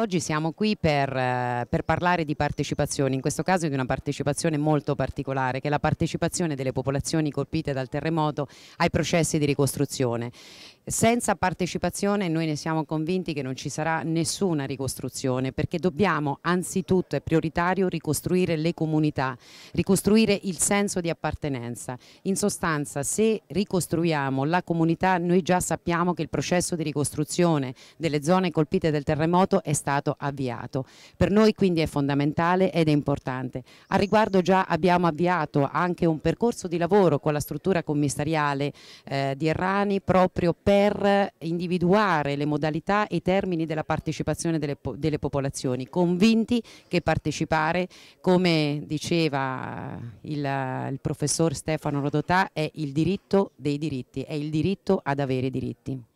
Oggi siamo qui per, eh, per, parlare di partecipazione, in questo caso di una partecipazione molto particolare, che è la partecipazione delle popolazioni colpite dal terremoto ai processi di ricostruzione. Senza partecipazione noi ne siamo convinti che non ci sarà nessuna ricostruzione perché dobbiamo anzitutto, è prioritario, ricostruire le comunità, ricostruire il senso di appartenenza. In sostanza se ricostruiamo la comunità noi già sappiamo che il processo di ricostruzione delle zone colpite dal terremoto è stato avviato. Per noi quindi è fondamentale ed è importante. A riguardo già abbiamo avviato anche un percorso di lavoro con la struttura commissariale eh, di Errani proprio per per individuare le modalità e i termini della partecipazione delle, delle popolazioni, convinti che partecipare, come diceva il, il professor Stefano Rodotà, è il diritto dei diritti, è il diritto ad avere diritti.